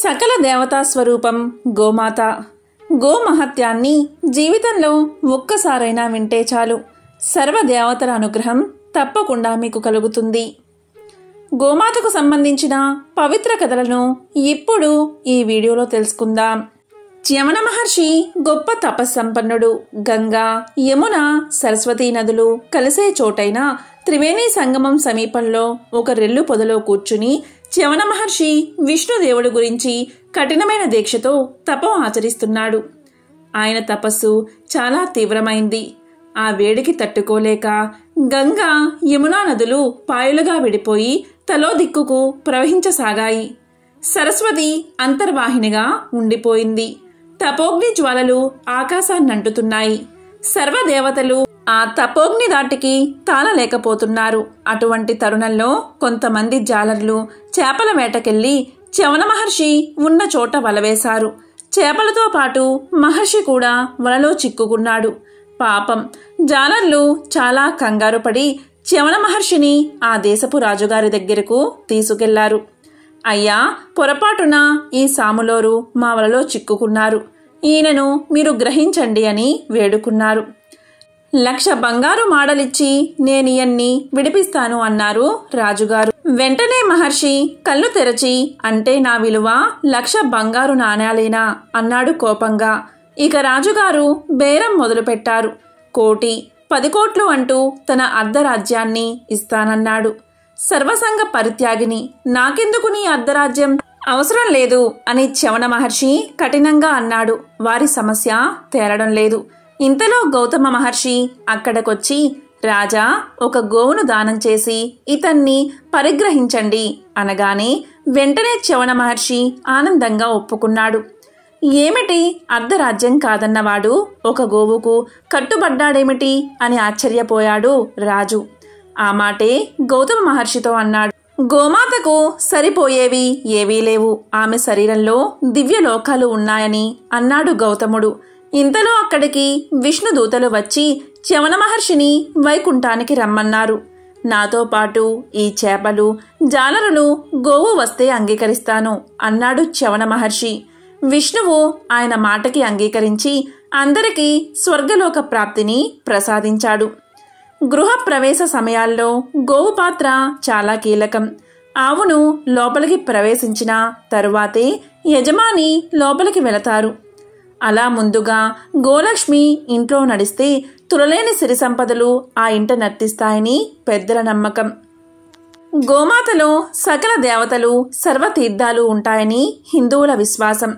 సకల దేవతా స్వరూపం గోమాత గోమహత్యాన్ని జీవితంలో ఒక్కసారైనా వింటే చాలు సర్వ దేవతల అనుగ్రహం తప్పకుండా మీకు కలుగుతుంది గోమాతకు సంబంధించిన పవిత్ర కథలను ఇప్పుడు ఈ వీడియోలో తెలుసుకుందాం యమన మహర్షి గొప్ప తపస్సంపన్నుడు గంగా యమున సరస్వతీ నదులు కలిసే చోటైన త్రివేణి సంగమం సమీపంలో ఒక రెల్లు పొదలో కూర్చుని చవన మహర్షి విష్ణుదేవుడు గురించి కఠినమైన దీక్షతో తపం ఆచరిస్తున్నాడు ఆయన తపస్సు చాలా తీవ్రమైంది ఆ వేడికి తట్టుకోలేక గంగా యమునా నదులు పాయలుగా విడిపోయి తలో దిక్కుకు ప్రవహించసాగాయి సరస్వతి అంతర్వాహినిగా ఉండిపోయింది తపోగ్ని జ్వాలలు ఆకాశాన్నంటుతున్నాయి సర్వదేవతలు ఆ తపోగ్ని దాటికి తాళలేకపోతున్నారు అటువంటి తరుణంలో కొంతమంది జాలర్లు చేపల వేటకెళ్లి చవన మహర్షి ఉన్న చోట వలవేశారు చేపలతో పాటు మహర్షి కూడా వలలో చిక్కుకున్నాడు పాపం జాలర్లు చాలా కంగారు పడి చవన మహర్షిని ఆ దేశపు రాజుగారి దగ్గరకు తీసుకెళ్లారు అయ్యా పొరపాటున ఈ సాములోరు మా వలలో చిక్కుకున్నారు ఈయనను మీరు గ్రహించండి అని వేడుకున్నారు లక్ష బంగారు మాడలిచ్చి నేనియన్ని విడిపిస్తాను అన్నారు రాజుగారు వెంటనే మహర్షి కళ్ళు తెరచి అంటే నా విలువ లక్ష బంగారు నాణాలేనా అన్నాడు కోపంగా ఇక రాజుగారు బేరం మొదలుపెట్టారు కోటి పది కోట్లు అంటూ తన అర్ధరాజ్యాన్ని ఇస్తానన్నాడు సర్వసంగ పరిత్యాగిని నాకెందుకు నీ అర్ధరాజ్యం అవసరం లేదు అని చవణ మహర్షి కఠినంగా అన్నాడు వారి సమస్య తేరడం లేదు ఇంతలో గౌతమ మహర్షి అక్కడకొచ్చి రాజా ఒక గోవును దానం చేసి ఇతన్ని పరిగ్రహించండి అనగానే వెంటనే చవణ మహర్షి ఆనందంగా ఒప్పుకున్నాడు ఏమిటి అర్ధరాజ్యం కాదన్నవాడు ఒక గోవుకు కట్టుబడ్డాడేమిటి అని ఆశ్చర్యపోయాడు రాజు ఆ మాటే గౌతమ మహర్షితో అన్నాడు గోమాతకు సరిపోయేవి ఏవీ లేవు ఆమె శరీరంలో దివ్యలోకాలు ఉన్నాయని అన్నాడు గౌతముడు ఇంతలో అక్కడికి విష్ణుదూతలు వచ్చి చమన మహర్షిని వైకుంఠానికి రమ్మన్నారు నాతో పాటు ఈ చేపలు జాలరులు గోవు వస్తే అంగీకరిస్తాను అన్నాడు చవన మహర్షి విష్ణువు ఆయన మాటకి అంగీకరించి అందరికీ స్వర్గలోక ప్రాప్తిని ప్రసాదించాడు గృహప్రవేశ సమయాల్లో గోవు పాత్ర చాలా కీలకం ఆవును లోపలికి ప్రవేశించిన తరువాతే యజమాని లోపలికి వెళతారు అలా ముందుగా గోలక్ష్మి ఇంట్లో నడిస్తే తులలేని సిరి సంపదలు ఆ ఇంట నర్తిస్తాయని పెద్దల నమ్మకం గోమాతలో సకల దేవతలు సర్వతీర్థాలు ఉంటాయని హిందువుల విశ్వాసం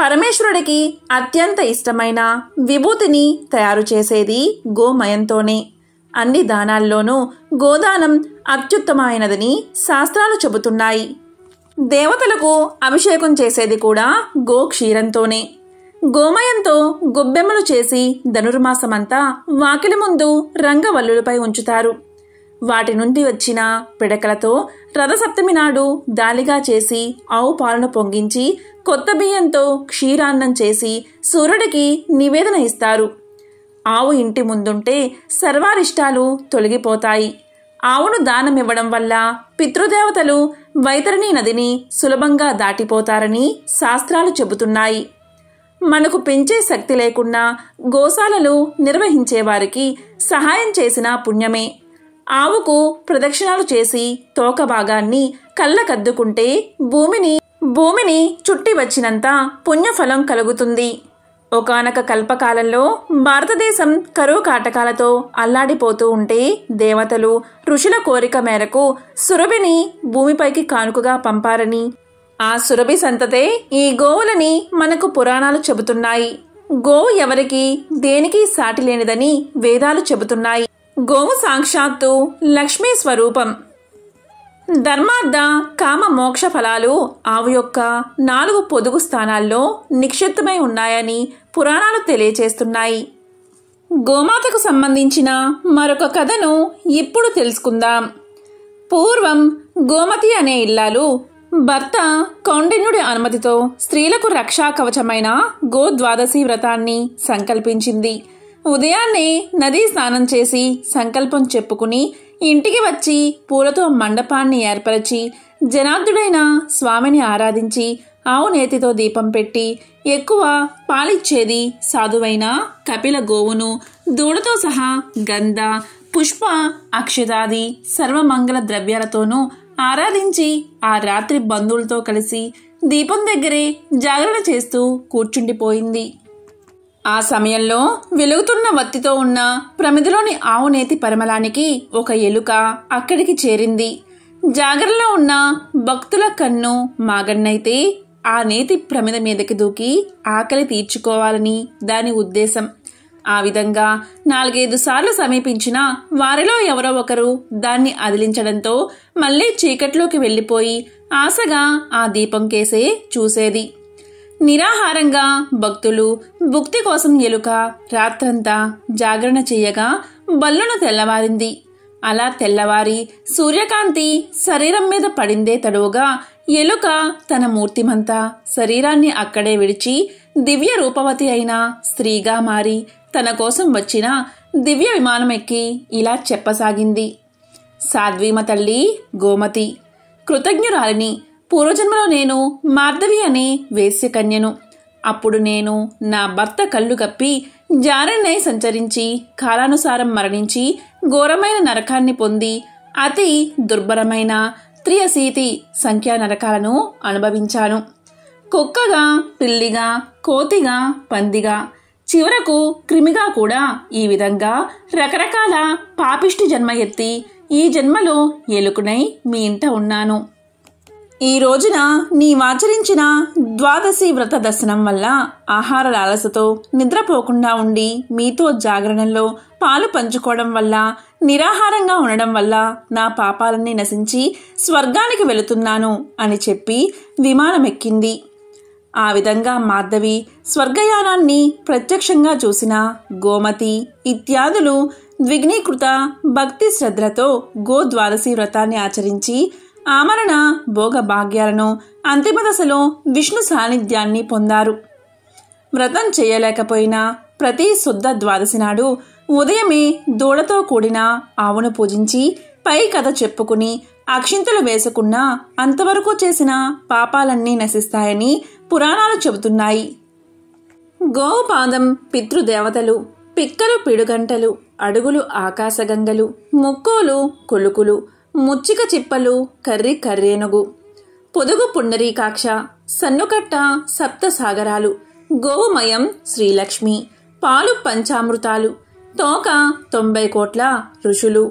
పరమేశ్వరుడికి అత్యంత ఇష్టమైన విభూతిని తయారు చేసేది గోమయంతోనే అన్ని దానాల్లోనూ గోదానం అత్యుత్తమమైనదని శాస్త్రాలు చెబుతున్నాయి దేవతలకు అభిషేకం చేసేది కూడా గోక్షీరంతోనే గోమయంతో గొబ్బెమ్మలు చేసి ధనుర్మాసమంతా వాకిలి ముందు రంగవల్లులపై ఉంచుతారు వాటి నుండి వచ్చిన పిడకలతో రథసప్తమి నాడు దాలిగా చేసి ఆవు పాలను పొంగించి కొత్త బియ్యంతో క్షీరాన్నం చేసి సూర్యుడికి నివేదన ఇస్తారు ఆవు ఇంటి ముందుంటే సర్వారిష్టాలు తొలగిపోతాయి ఆవును దానమివ్వడం వల్ల పితృదేవతలు వైతరిణీ నదిని సులభంగా దాటిపోతారని శాస్త్రాలు చెబుతున్నాయి మనకు పెంచే శక్తి లేకున్నా గోశాలలు నిర్వహించేవారికి సహాయం చేసిన పుణ్యమే ఆవుకు ప్రదక్షిణాలు చేసి తోక భాగాన్ని కళ్ళకద్దుకుంటే భూమిని భూమిని చుట్టి వచ్చినంత పుణ్యఫలం కలుగుతుంది ఒకనక కల్పకాలంలో భారతదేశం కరువు కాటకాలతో అల్లాడిపోతూ ఉంటే దేవతలు ఋషుల కోరిక మేరకు సురభిని భూమిపైకి కానుకగా పంపారని ఆ సురభి సంతతే ఈ గోవులని మనకు పురాణాలు చెబుతున్నాయి గోవు ఎవరికి దేనికి సాటి లేనిదని వేదాలు చెబుతున్నాయి గోవు సాక్షాత్తు లక్ష్మీ స్వరూపం ధర్మార్థ కామ మోక్ష ఫలాలు ఆవు యొక్క నాలుగు పొదుగు స్థానాల్లో నిక్షిప్తమై ఉన్నాయని పురాణాలు తెలియచేస్తున్నాయి గోమాతకు సంబంధించిన మరొక కథను ఇప్పుడు తెలుసుకుందాం పూర్వం గోమతి అనే ఇల్లాలు భర్త కౌండిన్యుడి అనుమతితో స్త్రీలకు రక్షా కవచమైన గో ద్వాదశి వ్రతాన్ని సంకల్పించింది ఉదయాన్నే నదీ స్నానం చేసి సంకల్పం చెప్పుకుని ఇంటికి వచ్చి పూలతో మండపాన్ని ఏర్పరచి జనార్దుడైన స్వామిని ఆరాధించి ఆవు నేతితో దీపం పెట్టి ఎక్కువ పాలిచ్చేది సాధువైన కపిల గోవును దూడతో సహా గంధ పుష్ప అక్షతాది సర్వమంగళ ద్రవ్యాలతోనూ ఆరాధించి ఆ రాత్రి బంధువులతో కలిసి దీపం దగ్గరే జాగరణ చేస్తూ కూర్చుండిపోయింది ఆ సమయంలో వెలుగుతున్న వత్తితో ఉన్న ప్రమిదలోని ఆవునేతి పరమలానికి ఒక ఎలుక అక్కడికి చేరింది జాగరలో ఉన్న భక్తుల కన్ను మాగన్నైతే ఆ నేతి ప్రమిద మీదకి దూకి ఆకలి తీర్చుకోవాలని దాని ఉద్దేశం ఆ విధంగా నాలుగైదు సార్లు సమీపించినా వారిలో ఎవరో ఒకరు దాన్ని అదిలించడంతో మళ్లీ చీకట్లోకి వెళ్ళిపోయి ఆశగా ఆ దీపం కేసే చూసేది నిరాహారంగా భక్తులు భుక్తి కోసం ఎలుక రాత్రంతా జాగరణ చేయగా బల్లును తెల్లవారింది అలా తెల్లవారి సూర్యకాంతి శరీరం మీద పడిందే తడువుగా ఎలుక తన మూర్తిమంతా శరీరాన్ని అక్కడే విడిచి దివ్య రూపవతి అయిన స్త్రీగా మారి తన కోసం వచ్చిన దివ్య విమానం ఎక్కి ఇలా చెప్పసాగింది సాధ్వీమ తల్లి గోమతి కృతజ్ఞురాలిని పూర్వజన్మలో నేను మార్ధవి అనే వేశ్యకన్యను అప్పుడు నేను నా భర్త కళ్ళు కప్పి జారణ్యై సంచరించి కాలానుసారం మరణించి ఘోరమైన నరకాన్ని పొంది అతి దుర్భరమైన త్రియసీతి సంఖ్యా నరకాలను అనుభవించాను కుక్కగా పిల్లిగా కోతిగా పందిగా చివరకు క్రిమిగా కూడా ఈ విధంగా రకరకాల పాపిష్టి జన్మ ఎత్తి ఈ జన్మలో ఎలుకునై మీ ఇంట ఉన్నాను ఈ రోజున నీవాచరించిన ద్వాదశి వ్రత దర్శనం వల్ల ఆహార లాలసతో నిద్రపోకుండా ఉండి మీతో జాగరణలో పాలు పంచుకోవడం వల్ల నిరాహారంగా ఉండడం వల్ల నా పాపాలన్నీ నశించి స్వర్గానికి వెళుతున్నాను అని చెప్పి విమానమెక్కింది ఆ విధంగా మాధవి స్వర్గయానాన్ని ప్రత్యక్షంగా చూసిన గోమతి ఇత్యాదులు ద్విగ్నీకృత భక్తి శ్రద్ధలతో గోద్వాదశి వ్రతాన్ని ఆచరించి ఆమరణ భోగభాగ్యాలను అంతిమ దశలో విష్ణు సాన్నిధ్యాన్ని పొందారు వ్రతం చేయలేకపోయినా ప్రతి శుద్ధ ద్వాదశి నాడు ఉదయమే దూడతో కూడిన ఆవును పూజించి పై కథ చెప్పుకుని అక్షింతలు వేసుకున్నా అంతవరకు చేసిన పాపాలన్నీ నశిస్తాయని పురాణాలు చెబుతున్నాయి గోపాదం పితృదేవతలు పిక్కలు పిడుగంటలు అడుగులు ఆకాశగంగలు ముక్కోలు కొలుకులు ముచ్చిక చిప్పలు కర్రి కర్రేనుగు పొదుగు పుండరీకాక్ష సన్నుకట్ట సప్త సాగరాలు గోవుమయం శ్రీలక్ష్మి పాలు పంచామృతాలు తోక తొంభై కోట్ల ఋషులు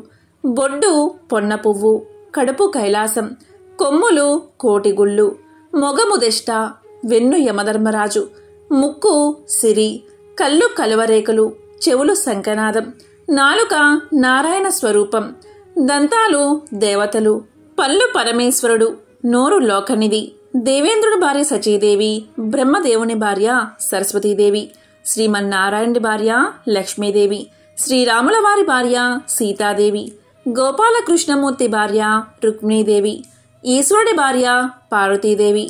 బొడ్డు పొన్న పువ్వు కడుపు కైలాసం కొమ్ములు కోటిగుళ్ళు మొగము దిష్ట వెన్ను యమధర్మరాజు ముక్కు సిరి కళ్ళు కలువరేకలు చెవులు శంఖనాదం నాలుక నారాయణ స్వరూపం దంతాలు దేవతలు పళ్ళు పరమేశ్వరుడు నోరు లోకనిధి దేవేంద్రుడి భార్య సచీదేవి బ్రహ్మదేవుని భార్య సరస్వతీదేవి శ్రీమన్నారాయణుడి భార్య లక్ష్మీదేవి శ్రీరాముల వారి భార్య సీతాదేవి గోపాలకృష్ణమూర్తి భార్య రుక్మిణీదేవి ఈశ్వరుడి భార్య పార్వతీదేవి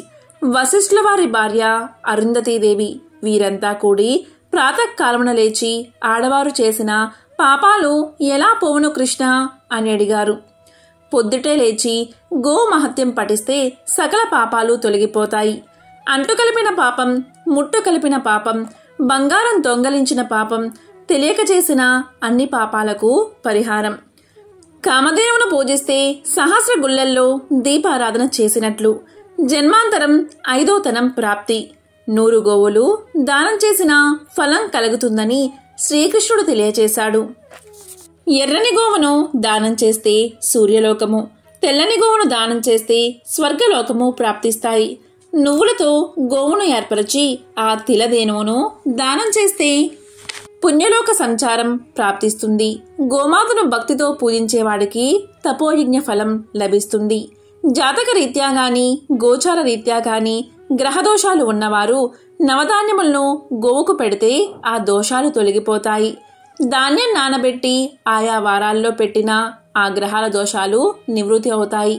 వశిష్ఠుల వారి భార్య అరుంధతీదేవి వీరంతా కూడి ప్రాతకాలమున లేచి ఆడవారు చేసిన పాపాలు ఎలా పోవును కృష్ణ అని అడిగారు పొద్దుటే లేచి గో మహత్యం పఠిస్తే సకల పాపాలు తొలగిపోతాయి అంటు కలిపిన పాపం ముట్టు కలిపిన పాపం బంగారం దొంగలించిన పాపం తెలియక చేసిన అన్ని పాపాలకు పరిహారం కామధేనువును పూజిస్తే సహస్ర గుళ్ళల్లో దీపారాధన చేసినట్లు జన్మాంతరం ఐదోతనం ప్రాప్తి నూరు గోవులు దానం చేసిన ఫలం కలుగుతుందని శ్రీకృష్ణుడు తెలియచేశాడు ఎర్రని గోవును దానం చేస్తే సూర్యలోకము తెల్లని గోవును దానం చేస్తే స్వర్గలోకము ప్రాప్తిస్తాయి నువ్వులతో గోవును ఏర్పరచి ఆ తిలదేనువును దానం చేస్తే పుణ్యలోక సంచారం ప్రాప్తిస్తుంది గోమాతను భక్తితో పూజించేవాడికి తపోయజ్ఞ ఫలం లభిస్తుంది జాతక రీత్యా గాని గోచార రీత్యా గాని గ్రహదోషాలు ఉన్నవారు నవధాన్యములను గోవుకు పెడితే ఆ దోషాలు తొలగిపోతాయి ధాన్యం నానబెట్టి ఆయా వారాల్లో పెట్టిన ఆ గ్రహాల దోషాలు నివృత్తి అవుతాయి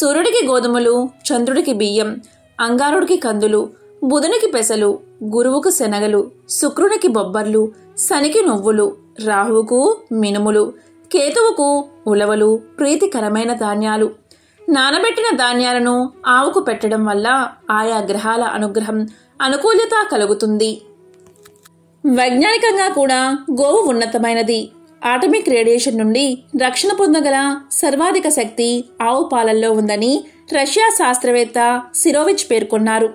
సూర్యుడికి గోధుమలు చంద్రుడికి బియ్యం అంగారుడికి కందులు బుధునికి పెసలు గురువుకు శనగలు శుక్రునికి బొబ్బర్లు శనికి నువ్వులు రాహువుకు మినుములు కేతువుకు ఉలవలు ప్రీతికరమైన ధాన్యాలు నానబెట్టిన ధాన్యాలను ఆవుకు పెట్టడం వల్ల ఆయా గ్రహాల అనుగ్రహం అనుకూలత కలుగుతుంది వైజ్ఞానికంగా కూడా గోవు ఉన్నతమైనది ఆటమిక్ రేడియేషన్ నుండి రక్షణ పొందగల సర్వాధిక శక్తి ఆవు పాలల్లో ఉందని రష్యా శాస్త్రవేత్త సిరోవిచ్ పేర్కొన్నారు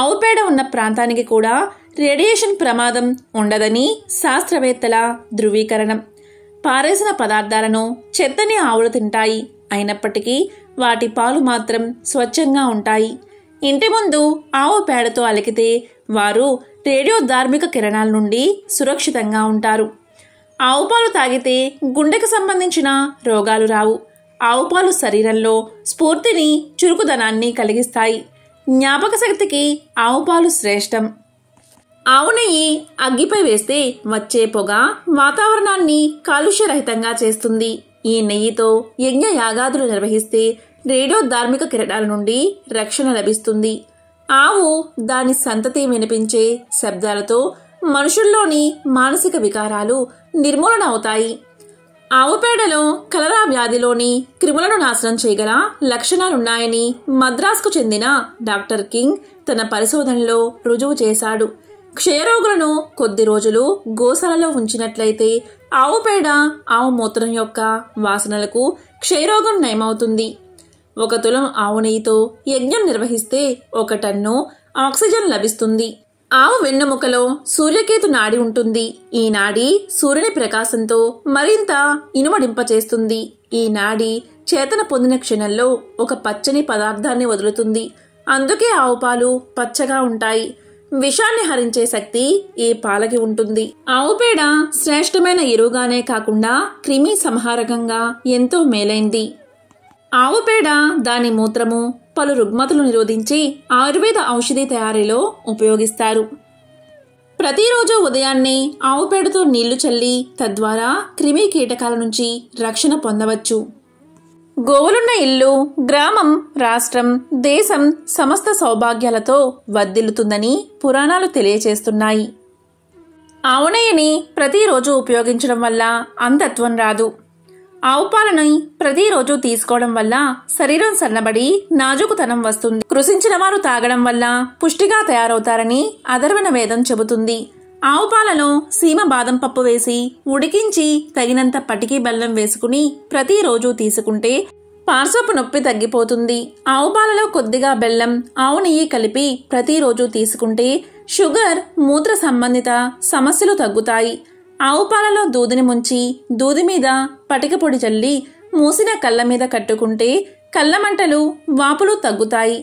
ఆవుపేడ ఉన్న ప్రాంతానికి కూడా రేడియేషన్ ప్రమాదం ఉండదని శాస్త్రవేత్తల ధృవీకరణం పారేసిన పదార్థాలను చెత్తని ఆవులు తింటాయి అయినప్పటికీ వాటి పాలు మాత్రం స్వచ్ఛంగా ఉంటాయి ఇంటి ముందు ఆవు పేడతో అలికితే వారు రేడియో ధార్మిక కిరణాల నుండి సురక్షితంగా ఉంటారు ఆవు పాలు తాగితే గుండెకు సంబంధించిన రోగాలు రావు ఆవు పాలు శరీరంలో స్ఫూర్తిని చురుకుదనాన్ని కలిగిస్తాయి జ్ఞాపక శక్తికి పాలు శ్రేష్టం ఆవు నెయ్యి అగ్గిపై వేస్తే వచ్చే పొగ వాతావరణాన్ని కాలుష్యరహితంగా చేస్తుంది ఈ నెయ్యితో యజ్ఞ యాగాదులు నిర్వహిస్తే రేడియో ధార్మిక కిరణాల నుండి రక్షణ లభిస్తుంది ఆవు దాని సంతతి వినిపించే శబ్దాలతో మనుషుల్లోని మానసిక వికారాలు నిర్మూలన అవుతాయి ఆవు పేడలో కలరా వ్యాధిలోని క్రిములను నాశనం చేయగల లక్షణాలున్నాయని మద్రాసుకు చెందిన డాక్టర్ కింగ్ తన పరిశోధనలో రుజువు చేశాడు క్షయరోగులను కొద్ది రోజులు గోశాలలో ఉంచినట్లయితే ఆవు పేడ ఆవు మూత్రం యొక్క వాసనలకు క్షయరోగం నయమవుతుంది ఒక తులం ఆవు నెయ్యితో యజ్ఞం నిర్వహిస్తే ఒక టన్ను ఆక్సిజన్ లభిస్తుంది ఆవు వెన్నెముకలో సూర్యకేతు నాడి ఉంటుంది ఈ నాడి సూర్యుని ప్రకాశంతో మరింత ఇనుమడింపచేస్తుంది ఈ నాడి చేతన పొందిన క్షణంలో ఒక పచ్చని పదార్థాన్ని వదులుతుంది అందుకే ఆవు పాలు పచ్చగా ఉంటాయి విషాన్ని హరించే శక్తి ఈ పాలకి ఉంటుంది ఆవు పేడ శ్రేష్టమైన ఎరువుగానే కాకుండా క్రిమి సంహారకంగా ఎంతో మేలైంది ఆవు పేడ దాని మూత్రము పలు రుగ్మతలు నిరోధించి ఆయుర్వేద ఔషధి తయారీలో ఉపయోగిస్తారు ప్రతిరోజు ఉదయాన్నే ఆవు పేడతో నీళ్లు చల్లి తద్వారా క్రిమి కీటకాల నుంచి రక్షణ పొందవచ్చు గోవులున్న ఇల్లు గ్రామం రాష్ట్రం దేశం సమస్త సౌభాగ్యాలతో వర్ధిల్లుతుందని పురాణాలు తెలియచేస్తున్నాయి ఆవునయ్యని ప్రతిరోజు ఉపయోగించడం వల్ల అంధత్వం రాదు ఆవు పాలను ప్రతిరోజు తీసుకోవడం వల్ల శరీరం సన్నబడి నాజుకుతనం వస్తుంది కృషించిన వారు తాగడం వల్ల పుష్టిగా తయారవుతారని అదర్వన వేదం చెబుతుంది ఆవు పాలలో సీమ బాదం పప్పు వేసి ఉడికించి తగినంత పటికి బెల్లం వేసుకుని ప్రతిరోజు తీసుకుంటే పార్శ్వపు నొప్పి తగ్గిపోతుంది ఆవు పాలలో కొద్దిగా బెల్లం ఆవు నెయ్యి కలిపి ప్రతిరోజు తీసుకుంటే షుగర్ మూత్ర సంబంధిత సమస్యలు తగ్గుతాయి ఆవు పాలలో దూదిని ముంచి దూది మీద పటిక పొడి చల్లి మూసిన కళ్ళ మీద కట్టుకుంటే కళ్ళ మంటలు వాపులు తగ్గుతాయి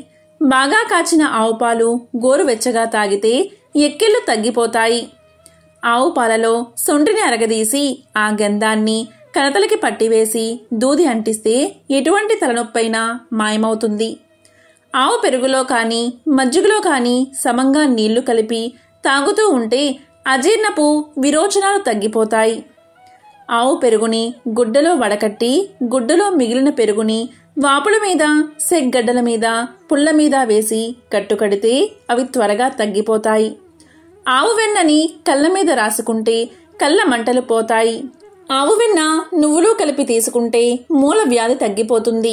బాగా కాచిన ఆవు పాలు గోరువెచ్చగా తాగితే ఎక్కిళ్ళు తగ్గిపోతాయి ఆవు పాలలో సొంటిని అరగదీసి ఆ గంధాన్ని కరతలకి పట్టివేసి దూది అంటిస్తే ఎటువంటి తలనొప్పైనా మాయమవుతుంది ఆవు పెరుగులో కానీ మజ్జిగలో కానీ సమంగా నీళ్లు కలిపి తాగుతూ ఉంటే అజీర్ణపు విరోచనాలు తగ్గిపోతాయి ఆవు పెరుగుని గుడ్డలో వడకట్టి గుడ్డలో మిగిలిన పెరుగుని వాపుల మీద సెగ్గడ్డల మీద పుల్ల మీద వేసి కట్టుకడితే అవి త్వరగా తగ్గిపోతాయి ఆవు వెన్నని కళ్ళ మీద రాసుకుంటే కళ్ళ మంటలు పోతాయి ఆవు వెన్న నువ్వులు కలిపి తీసుకుంటే మూల వ్యాధి తగ్గిపోతుంది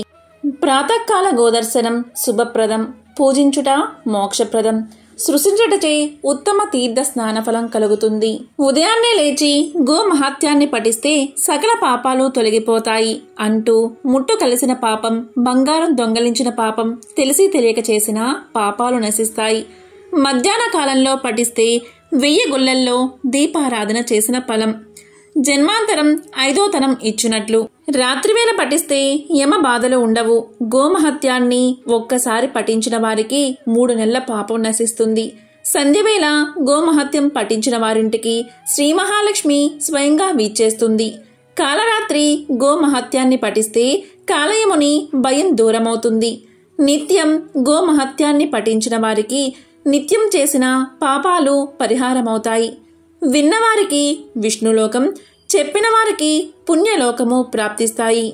ప్రాతకాల గోదర్శనం శుభప్రదం పూజించుట మోక్షప్రదం సృశించటచే ఉత్తమ తీర్థ స్నాన ఫలం కలుగుతుంది ఉదయాన్నే లేచి గో మహాత్యాన్ని పఠిస్తే సకల పాపాలు తొలగిపోతాయి అంటూ ముట్టు కలిసిన పాపం బంగారం దొంగలించిన పాపం తెలిసి తెలియక చేసిన పాపాలు నశిస్తాయి మధ్యాహ్న కాలంలో పఠిస్తే వెయ్యి గుళ్ళల్లో దీపారాధన చేసిన ఫలం జన్మాంతరం ఐదో తనం ఇచ్చినట్లు రాత్రివేళ పఠిస్తే యమ బాధలు ఉండవు గోమహత్యాన్ని ఒక్కసారి పఠించిన వారికి మూడు నెలల పాపం నశిస్తుంది సంధ్యవేళ గోమహత్యం పఠించిన వారింటికి శ్రీ మహాలక్ష్మి స్వయంగా వీచేస్తుంది కాలరాత్రి గోమహత్యాన్ని పఠిస్తే కాలయముని భయం దూరమవుతుంది నిత్యం గోమహత్యాన్ని పఠించిన వారికి నిత్యం చేసిన పాపాలు పరిహారమవుతాయి విన్నవారికి విష్ణులోకం చెప్పిన వారికి పుణ్యలోకము ప్రాప్తిస్తాయి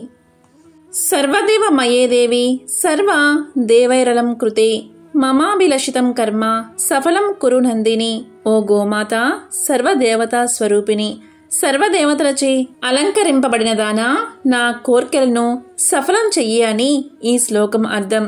సర్వదేవ మయేదేవి సర్వ దేవైరలం కృతే మమాభిలషితం కర్మ సఫలం కురు నందిని ఓ గోమాత సర్వదేవతా స్వరూపిణి సర్వదేవతలచే అలంకరింపబడిన దానా నా కోర్కెలను సఫలం చెయ్యి అని ఈ శ్లోకం అర్థం